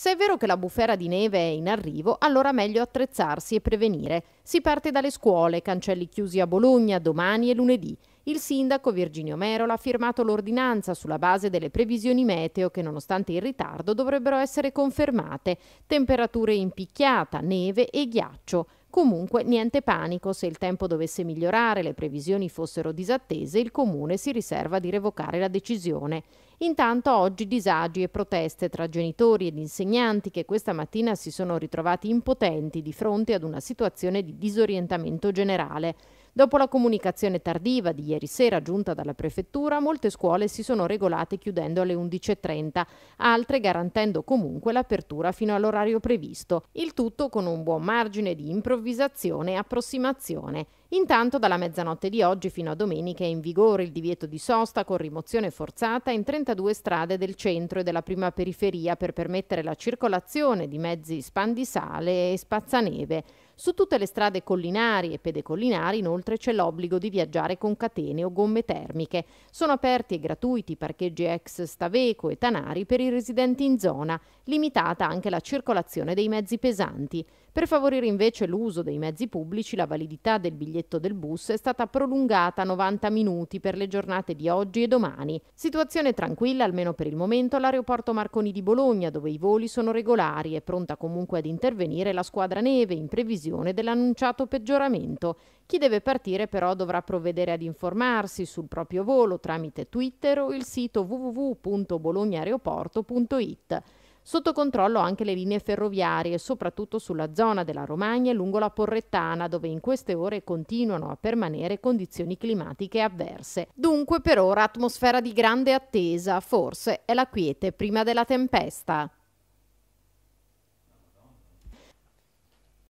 Se è vero che la bufera di neve è in arrivo, allora meglio attrezzarsi e prevenire. Si parte dalle scuole, cancelli chiusi a Bologna domani e lunedì. Il sindaco Virginio Merola ha firmato l'ordinanza sulla base delle previsioni meteo che nonostante il ritardo dovrebbero essere confermate. Temperature in picchiata, neve e ghiaccio. Comunque niente panico, se il tempo dovesse migliorare, le previsioni fossero disattese, il comune si riserva di revocare la decisione. Intanto oggi disagi e proteste tra genitori ed insegnanti che questa mattina si sono ritrovati impotenti di fronte ad una situazione di disorientamento generale. Dopo la comunicazione tardiva di ieri sera giunta dalla prefettura, molte scuole si sono regolate chiudendo alle 11.30, altre garantendo comunque l'apertura fino all'orario previsto, il tutto con un buon margine di improvvisazione e approssimazione. Intanto dalla mezzanotte di oggi fino a domenica è in vigore il divieto di sosta con rimozione forzata in 32 strade del centro e della prima periferia per permettere la circolazione di mezzi spandisale e spazzaneve. Su tutte le strade collinari e pedecollinari inoltre c'è l'obbligo di viaggiare con catene o gomme termiche. Sono aperti e gratuiti parcheggi ex Staveco e Tanari per i residenti in zona, limitata anche la circolazione dei mezzi pesanti. Per favorire invece l'uso dei mezzi pubblici, la validità del biglietto biglietto del bus è stata prolungata a 90 minuti per le giornate di oggi e domani. Situazione tranquilla almeno per il momento all'aeroporto Marconi di Bologna dove i voli sono regolari e pronta comunque ad intervenire la squadra neve in previsione dell'annunciato peggioramento. Chi deve partire però dovrà provvedere ad informarsi sul proprio volo tramite Twitter o il sito www.bolognareoporto.it. Sotto controllo anche le linee ferroviarie, soprattutto sulla zona della Romagna e lungo la Porrettana, dove in queste ore continuano a permanere condizioni climatiche avverse. Dunque per ora atmosfera di grande attesa, forse è la quiete prima della tempesta.